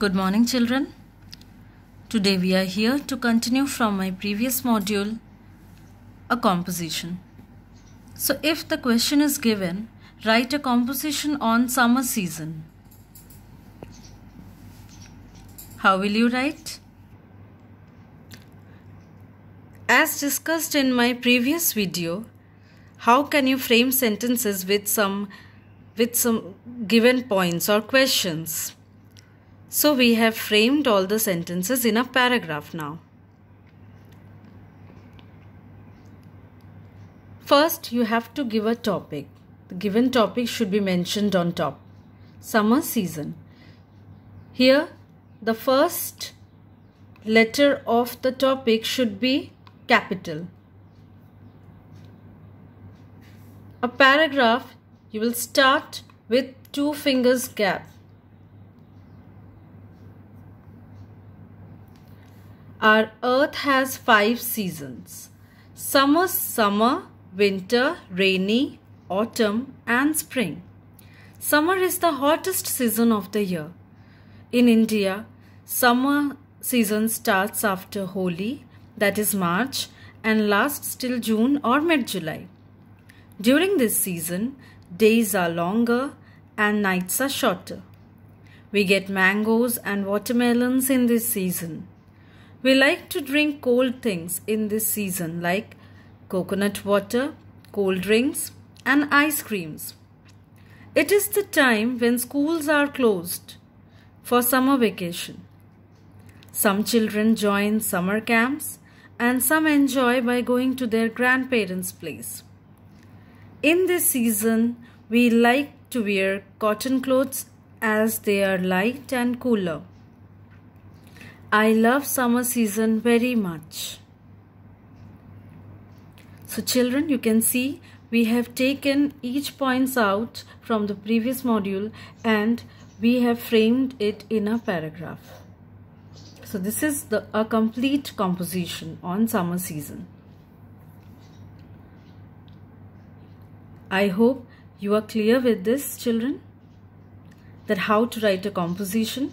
Good morning children. Today we are here to continue from my previous module, a composition. So if the question is given, write a composition on summer season. How will you write? As discussed in my previous video, how can you frame sentences with some with some given points or questions? So we have framed all the sentences in a paragraph now. First, you have to give a topic. The given topic should be mentioned on top. Summer season. Here, the first letter of the topic should be capital. A paragraph, you will start with two fingers gap Our earth has five seasons. Summer, summer, winter, rainy, autumn and spring. Summer is the hottest season of the year. In India, summer season starts after Holi, that is March, and lasts till June or mid-July. During this season, days are longer and nights are shorter. We get mangoes and watermelons in this season. We like to drink cold things in this season like coconut water, cold drinks, and ice creams. It is the time when schools are closed for summer vacation. Some children join summer camps and some enjoy by going to their grandparents' place. In this season, we like to wear cotton clothes as they are light and cooler. I love summer season very much. So children, you can see we have taken each points out from the previous module and we have framed it in a paragraph. So this is the, a complete composition on summer season. I hope you are clear with this children that how to write a composition